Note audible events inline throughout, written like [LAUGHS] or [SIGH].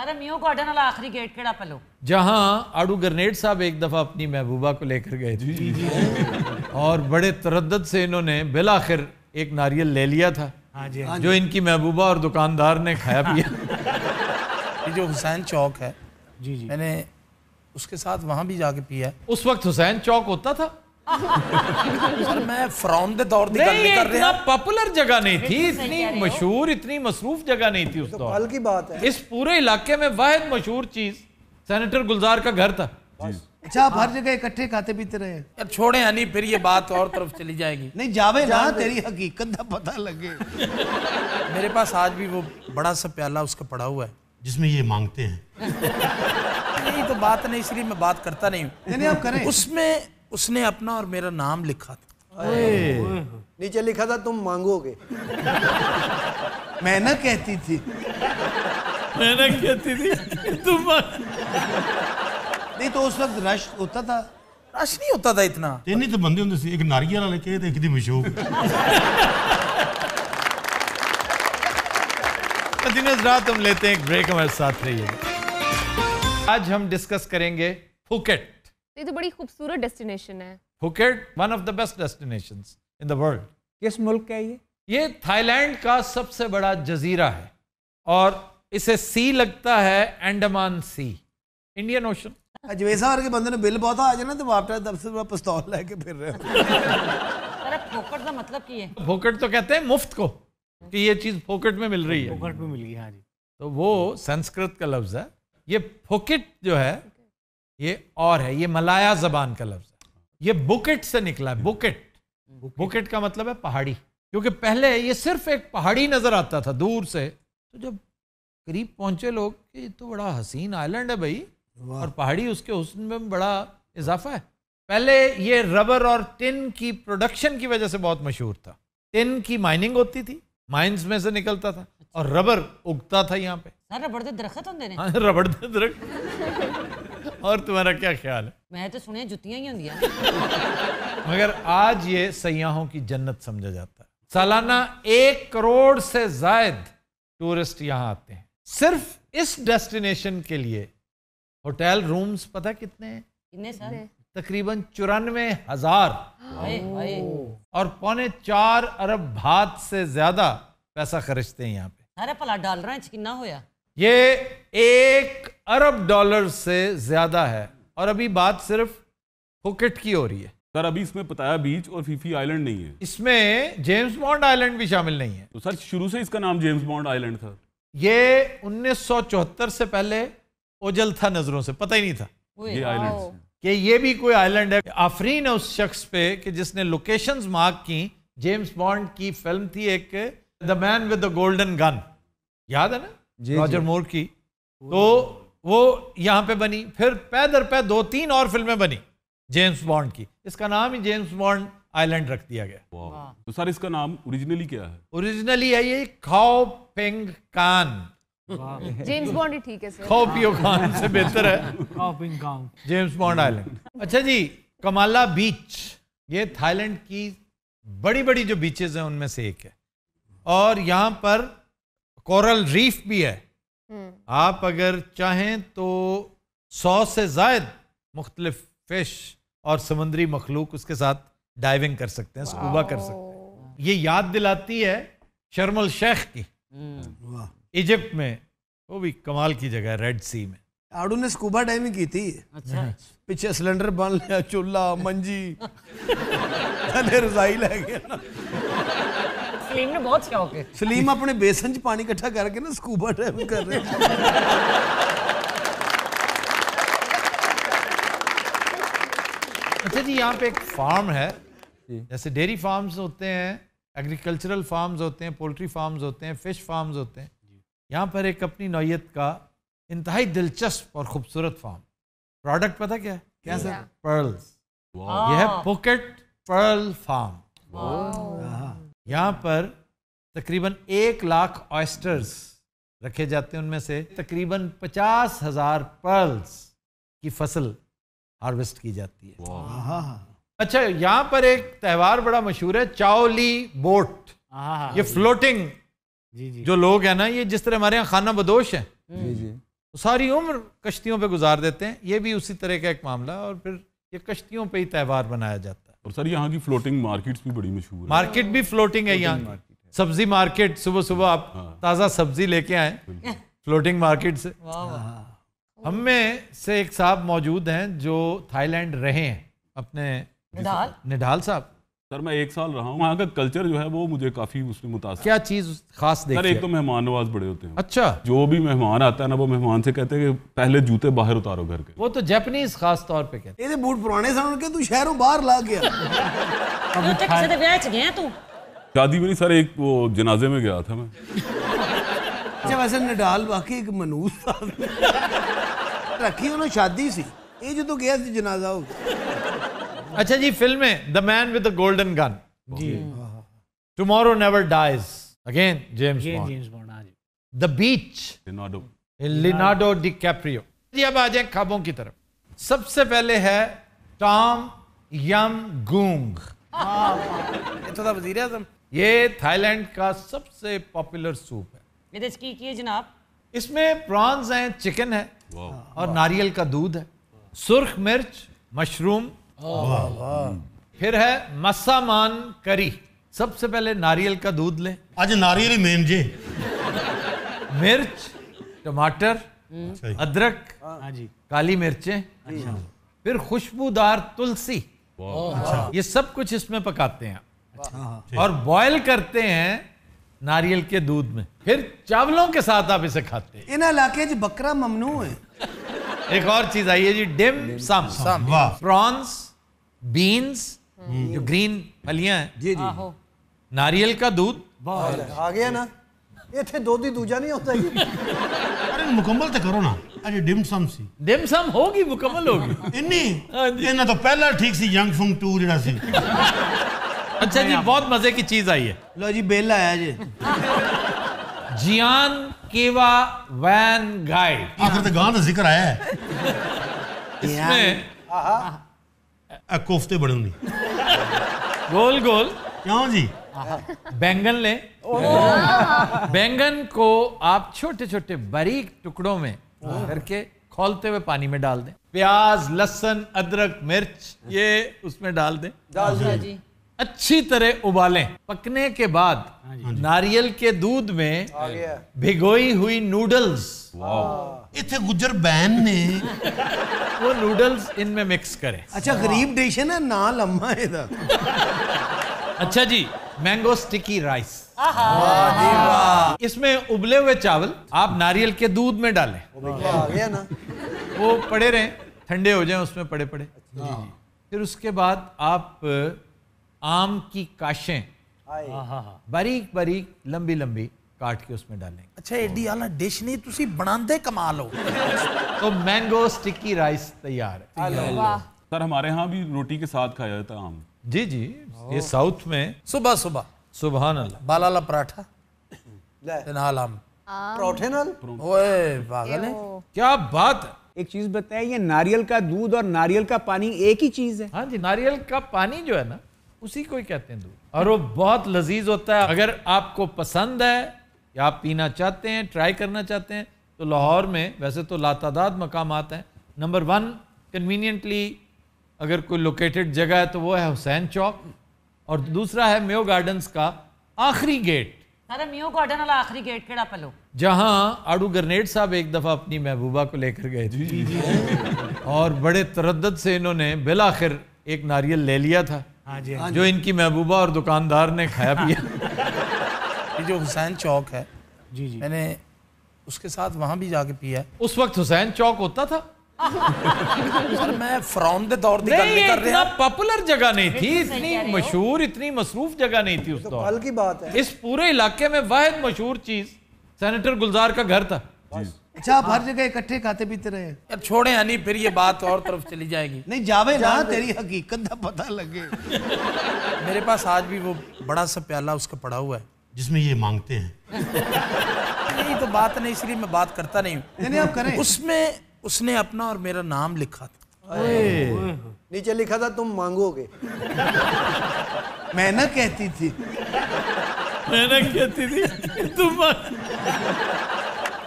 अरे मियो गार्डन वाला आखिरी गेट केड़ा पलो जहां आड़ू ग्रनेड साहब एक दफा अपनी महबूबा को लेकर गए थे और बड़े तरद से इन्होंने बिलाखिर एक नारियल ले लिया था हाँ जी हाँ जो जी। इनकी महबूबा और दुकानदार ने खाया पिया [LAUGHS] ये जो हुसैन चौक है जी जी मैंने उसके साथ वहाँ भी जाके पिया उस वक्त हुसैन चौक होता था मैं फ्रॉम द दौर नहीं, नहीं कर रहा पॉपुलर जगह नहीं थी इतनी मशहूर इतनी मसरूफ जगह नहीं थी उस तो दौर कल की बात है इस पूरे इलाके में वाहिद मशहूर चीज सेनेटर गुलजार का घर था अच्छा आप हर जगह इकट्ठे खाते पीते रहे यार छोड़े हनी फिर ये बात और तरफ चली जाएगी नहीं जावे ना तेरी हकीकत का पता लगे मेरे पास आज भी वो बड़ा सा प्याला उसका पड़ा हुआ है जिसमें ये मांगते हैं नहीं तो बात नहीं इसलिए मैं बात करता नहीं हूँ उसमें उसने अपना और मेरा नाम लिखा था नीचे लिखा था तुम मांगोगे मैंने कहती थी मैंने कहती थी तुम नहीं तो उस वक्त रश होता था रश नहीं होता था इतना तीन ही तो बंदे होंगे एक नारियल वाले लेके तो एक दिन मशहूर [LAUGHS] तो रात हम लेते हैं एक ब्रेक हमारे साथ रहिए आज हम डिस्कस करेंगे फुकेट ये तो बड़ी खूबसूरत डेस्टिनेशन है Phuket one of the best destination in the world किस मुल्क का ये ये थाईलैंड का सबसे बड़ा जजीरा है और इसे सी लगता है Andaman sea Indian ocean Ajmer और के बंदे ने बिल बहुत आज ना तो वापटा तब से पिस्तौल लेके फिर रहे फोकट का मतलब की है फोकट तो कहते हैं मुफ्त को कि ये चीज फोकट में मिल रही है फोकट में मिल गई हाँ जी तो वो संस्कृत का लफ्ज है ये फोकट जो है ये और है ये मलाया जबान का लफ्ज है ये बुकेट से निकला है बुकेट बुकेट का मतलब है पहाड़ी क्योंकि पहले ये सिर्फ एक पहाड़ी नजर आता था दूर से तो जब करीब पहुंचे लोग ये तो बड़ा हसीन आइलैंड है भाई और पहाड़ी उसके हुसन में बड़ा इजाफा है पहले ये रबर और टिन की प्रोडक्शन की वजह से बहुत मशहूर था टिन की माइनिंग होती थी माइंस में से निकलता था और अच्छा। रबर उगता था यहाँ पे रबड़ तो दरख्त हाँ, रबड़ तो दरख्त और तुम्हारा क्या ख्याल है मैं तो सुने जुतियां ही होंगी मगर आज ये सयाहों की जन्नत समझा जाता है सालाना एक करोड़ से जायद टूरिस्ट यहां आते हैं सिर्फ इस डेस्टिनेशन के लिए होटल रूम्स पता कितने हैं तकरीबन चौरानवे हजार और पौने चार अरब भात से ज्यादा पैसा खर्चते हैं यहाँ पे अरे भला डाल रहा है किन्ना होया ये एक अरब डॉलर से ज्यादा है और अभी बात सिर्फ हुकेट की हो रही है सर अभी इसमें पताया बीच और फीफी आइलैंड नहीं है इसमें जेम्स बॉन्ड आइलैंड भी शामिल नहीं है तो सर शुरू से इसका नाम जेम्स बॉन्ड आइलैंड था ये 1974 से पहले ओजल था नजरों से पता ही नहीं था ये आइलैंड कि ये भी कोई आइलैंड है आफरीन है उस शख्स पे कि जिसने लोकेशंस मार्क की जेम्स बॉन्ड की फिल्म थी एक the man with the golden gun याद है ना रॉजर मोर की तो वो यहां पे बनी फिर पै दर पै दो तीन और फिल्में बनी जेम्स बॉन्ड की इसका नाम ही जेम्स बॉन्ड आइलैंड रख दिया गया तो सर इसका नाम ओरिजिनली क्या है ओरिजिनली है ये Khao Ping Kan James Bond ही ठीक है सर खाओ पियो कान से बेहतर है Khao Ping Kan James Bond island अच्छा जी कमाला बीच ये थाईलैंड की बड़ी बड़ी जो बीचेस हैं उनमें से एक है और यहाँ पर कोरल रीफ भी है हम्म। आप अगर चाहें तो सौ से जायद मुख्तलिफ फिश और समुद्री मखलूक उसके साथ डाइविंग कर सकते हैं स्कूबा कर सकते हैं ये याद दिलाती है शर्मल शेख की हम्म। इजिप्ट में वो भी कमाल की जगह रेड सी में आड़ू ने स्कूबा डाइविंग की थी अच्छा हम्म। पीछे सिलेंडर बन लिया चूल्हा मंजी [LAUGHS] रजाई लग गया सलीम ने बहुत शौक है सलीम अपने बेसन च पानी इकट्ठा करके ना स्कूबा डाइव कर रहे अच्छा जी यहाँ पे एक फार्म है जैसे डेयरी फार्म्स होते हैं एग्रीकल्चरल फार्म्स होते हैं पोल्ट्री फार्म्स होते हैं फिश फार्म्स होते हैं यहाँ पर एक अपनी नौयत का इंतहाई दिलचस्प और खूबसूरत फार्म प्रोडक्ट पता क्या है क्या सर पर्ल्स ah. यह है पॉकेट पर्ल फार्म यहाँ पर तकरीबन एक लाख ऑयस्टर्स रखे जाते हैं उनमें से तकरीबन पचास हजार पर्ल्स की फसल हार्वेस्ट की जाती है अच्छा यहाँ पर एक त्यौहार बड़ा मशहूर है चावली बोट ये फ्लोटिंग जी जी जो लोग हैं ना ये जिस तरह हमारे यहाँ खाना बदोश है हम्म। जी जी तो सारी उम्र कश्तियों पे गुजार देते हैं ये भी उसी तरह का एक मामला और फिर ये कश्तियों पे ही त्यौहार मनाया जाता है और सर यहाँ की फ्लोटिंग मार्केट्स भी बड़ी मशहूर मार्केट भी फ्लोटिंग है यहाँ सब्जी मार्केट सुबह सुबह आप हाँ। ताज़ा सब्जी लेके आए फ्लोटिंग मार्केट से हम में से एक साहब मौजूद हैं जो थाईलैंड रहे हैं अपने निडाल साहब सर मैं एक साल रहा हूँ वहाँ का कल्चर जो है वो मुझे काफ़ी उसमें मुतासर क्या चीज़ खास देखी सर एक तो मेहमान नवाज बड़े होते हैं अच्छा जो भी मेहमान आता है ना वो मेहमान से कहते हैं कि पहले जूते बाहर उतारो घर के वो तो जैपनीज खास तौर पे कहते हैं तो बूट पुराने सन उनके तू शहरों बाहर ला गया [LAUGHS] तू शादी मेरी सर एक वो जनाजे में गया था मैं अच्छा [LAUGHS] वैसे नडाल बाकी एक मनूस था रखी उन्होंने शादी सी ये जो तो गया जनाजा हो गया अच्छा जी फिल्म है the man with the golden gun जी tomorrow never dies again James James Bond the beach Leonardo Leonardo DiCaprio जी अब आ जाए खाबों की तरफ सबसे पहले है टॉम यम गुंग ये तो था वजीर आजम ये थाईलैंड का सबसे पॉपुलर सूप है ये इसकी की जनाब इसमें प्रॉन्स हैं चिकन है और नारियल का दूध है सुर्ख मिर्च मशरूम वाह वाह फिर है मसामान करी सबसे पहले नारियल का दूध लें आज नारियल ही मेन जी मिर्च टमाटर अच्छा। अदरक हाँ जी काली मिर्चें हाँ फिर खुशबूदार तुलसी अच्छा। ये सब कुछ इसमें पकाते हैं हाँ, और बॉयल करते हैं नारियल के दूध में फिर चावलों के साथ आप इसे खाते हैं इन इलाके बकरा ममनू है एक और चीज आई है जी dim sum prawns beans hmm. जो ग्रीन फलियां हैं जी जी नारियल का दूध आ गया ना ये थे दो दी दूजा नहीं होता अरे मुकम्मल तो करो ना अरे डिम सम सी डिम सम होगी मुकम्मल होगी इन्नी हाँ ना तो पहला ठीक सी यंग फंग टू जड़ा सी अच्छा जी बहुत मजे की चीज आई है लो जी बेल आया जी जियान केवा वैन गाइड आखिर तो गांव का जिक्र आया है इसमें कोफ्ते बनूंगी गोल गोल क्यों जी बैंगन ले बैंगन को आप छोटे छोटे बारीक टुकड़ों में करके खोलते हुए पानी में डाल दें प्याज लहसन अदरक मिर्च ये उसमें डाल दें डाल दें हाँ अच्छी तरह उबालें पकने के बाद हाँ हाँ नारियल के दूध में भिगोई हुई नूडल्स इतने गुजर बैन ने वो नूडल्स इनमें मिक्स करें अच्छा गरीब डिश है ना ना लम्मा है अच्छा जी मैंगो स्टिकी राइस इसमें उबले हुए चावल आप नारियल के दूध में डालें ना वो पड़े रहें ठंडे हो जाएं उसमें पड़े पड़े अच्छा। फिर उसके बाद आप आम की काशें बारीक बारीक लंबी लंबी काट के उसमें डालेंगे ਅੱਛਾ ਏਡੀ ਆਲਾ डिश नहीं तुसी बनांदे कमाल हो तो मैंगो स्टिकी राइस तैयार है सर हमारे यहाँ भी रोटी के साथ खाया जाता है आम जी जी ये साउथ में सुबह सुबह सुबह अल्लाह ਬਾਲ ਵਾਲਾ ਪਰਾਠਾ ਲੈ ਤੇ ਨਾਲ ਆਮ क्या बात एक चीज बताए ये नारियल का दूध और नारियल का पानी एक ही चीज है हाँ जी नारियल का पानी जो है ना उसी को ही कहते हैं दूध और वो बहुत लजीज होता है अगर आपको पसंद है या आप पीना चाहते हैं ट्राई करना चाहते हैं तो लाहौर में वैसे तो लातादाद मकाम आते हैं नंबर वन कन्वीनियंटली अगर कोई लोकेटेड जगह है तो वो है हुसैन चौक और दूसरा है मेो गार्डन्स का आखिरी गेट अरे मियो गार्डन वाला आखिरी गेट केड़ा पलो जहां आड़ू ग्रनेड साहब एक दफ़ा अपनी महबूबा को लेकर गए थे और बड़े तरद से इन्होंने बिलाखिर एक नारियल ले लिया था हाँ जी, हाँ जी। जो इनकी महबूबा और दुकानदार ने खाया पिया ये जो हुसैन चौक है जी जी मैंने उसके साथ वहां भी जाके पिया उस वक्त हुसैन चौक होता था सर मैं फ्रॉम द दौर नहीं, नहीं कर रहा पॉपुलर जगह नहीं थी इतनी मशहूर इतनी मसरूफ जगह नहीं थी उस तो दौर कल की बात है इस पूरे इलाके में वाहिद मशहूर चीज सेनेटर गुलजार का घर था अच्छा आप हर जगह इकट्ठे खाते पीते रहे यार छोड़े यानी फिर ये बात और तरफ चली जाएगी [LAUGHS] नहीं जावे ना हाँ, तेरी हकीकत का पता लगे मेरे पास आज भी वो बड़ा सा प्याला उसका पड़ा हुआ है जिसमें ये मांगते हैं नहीं तो बात नहीं इसलिए मैं बात करता नहीं हूँ आप करें उसमें उसने अपना और मेरा नाम लिखा था नीचे लिखा था तुम मांगोगे मैं ना कहती थी मैं ना कहती थी तुम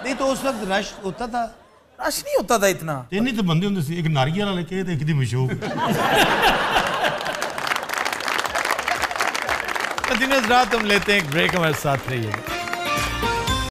नहीं तो उस वक्त रश होता था रश नहीं होता था इतना नहीं तो बंदे होंगे एक नारियल लेके तो एक दिन मशहूर कंटिन्यूस रात हम लेते हैं एक ब्रेक हमारे साथ रहिए